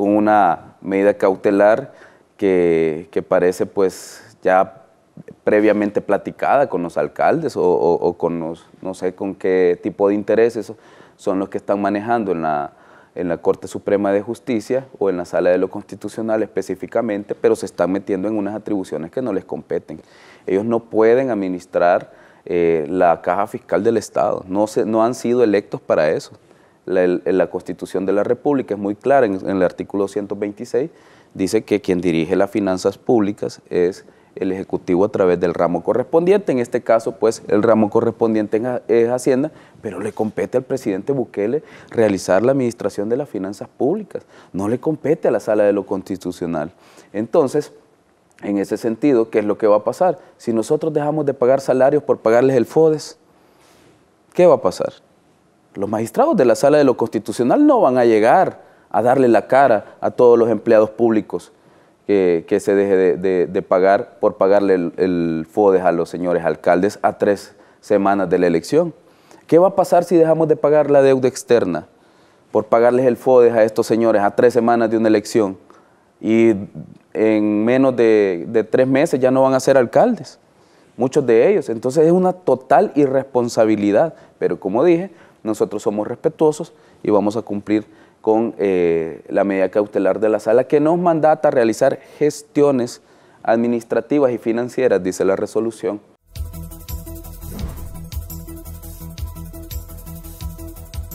con una medida cautelar que, parece pues ya previamente platicada con los alcaldes o, con los, no sé con qué tipo de intereses son los que están manejando en la, en la Corte Suprema de Justicia o en la Sala de lo Constitucional específicamente, pero se están metiendo en unas atribuciones que no les competen. Ellos no pueden administrar eh, la caja fiscal del Estado, no, se, no han sido electos para eso. La, Constitución de la República es muy clara, en, el artículo 126 dice que quien dirige las finanzas públicas es el Ejecutivo a través del ramo correspondiente. En este caso, pues, el ramo correspondiente es Hacienda, pero le compete al presidente Bukele realizar la administración de las finanzas públicas. No le compete a la sala de lo constitucional. Entonces, en ese sentido, ¿qué es lo que va a pasar? Si nosotros dejamos de pagar salarios por pagarles el FODES, ¿qué va a pasar? Los magistrados de la sala de lo constitucional no van a llegar a darle la cara a todos los empleados públicos que, se deje de, pagar por pagarle el, FODES a los señores alcaldes a tres semanas de la elección. ¿Qué va a pasar si dejamos de pagar la deuda externa por pagarles el FODES a estos señores a tres semanas de una elección? Y en menos de tres meses ya no van a ser alcaldes, muchos de ellos. Entonces es una total irresponsabilidad. Pero como dije, nosotros somos respetuosos y vamos a cumplir con eh, la medida cautelar de la sala que nos mandata realizar gestiones administrativas y financieras, dice la resolución.